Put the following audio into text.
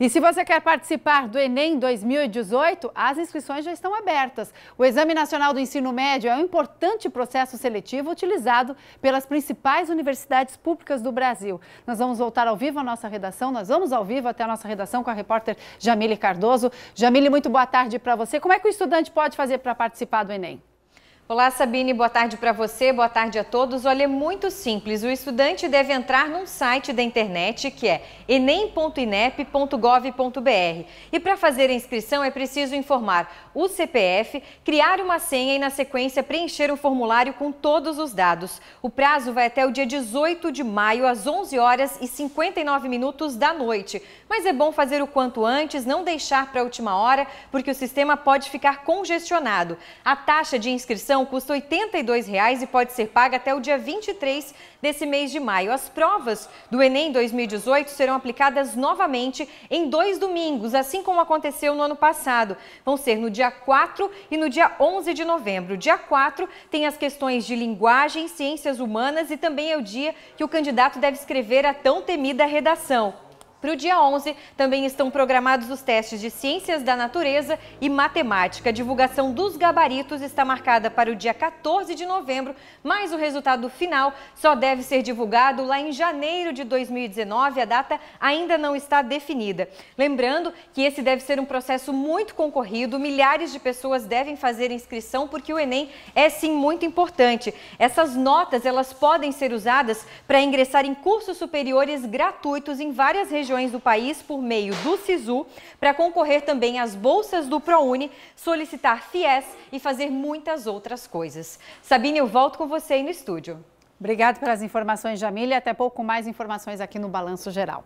E se você quer participar do Enem 2018, as inscrições já estão abertas. O Exame Nacional do Ensino Médio é um importante processo seletivo utilizado pelas principais universidades públicas do Brasil. Nós vamos voltar ao vivo à nossa redação, nós vamos ao vivo até a nossa redação com a repórter Jamile Cardoso. Jamile, muito boa tarde para você. Como é que o estudante pode fazer para participar do Enem? Olá, Sabine, boa tarde para você, boa tarde a todos. Olha, é muito simples. O estudante deve entrar num site da internet que é enem.inep.gov.br. E para fazer a inscrição é preciso informar o CPF, criar uma senha e, na sequência, preencher um formulário com todos os dados. O prazo vai até o dia 18 de maio, às 11 horas e 59 minutos da noite. Mas é bom fazer o quanto antes, não deixar para a última hora, porque o sistema pode ficar congestionado. A taxa de inscrição inscrição custa R$ 82,00 e pode ser paga até o dia 23 desse mês de maio. As provas do Enem 2018 serão aplicadas novamente em dois domingos, assim como aconteceu no ano passado. Vão ser no dia 4 e no dia 11 de novembro. Dia 4 tem as questões de linguagem, ciências humanas e também é o dia que o candidato deve escrever a tão temida redação. Para o dia 11, também estão programados os testes de Ciências da Natureza e Matemática. A divulgação dos gabaritos está marcada para o dia 14 de novembro, mas o resultado final só deve ser divulgado lá em janeiro de 2019. A data ainda não está definida. Lembrando que esse deve ser um processo muito concorrido, milhares de pessoas devem fazer inscrição porque o Enem é sim muito importante. Essas notas, elas podem ser usadas para ingressar em cursos superiores gratuitos em várias regiões regiões do país por meio do SISU para concorrer também às bolsas do ProUni, solicitar FIES e fazer muitas outras coisas. Sabine, eu volto com você aí no estúdio. Obrigado pelas informações, Jamília. Até pouco mais informações aqui no Balanço Geral.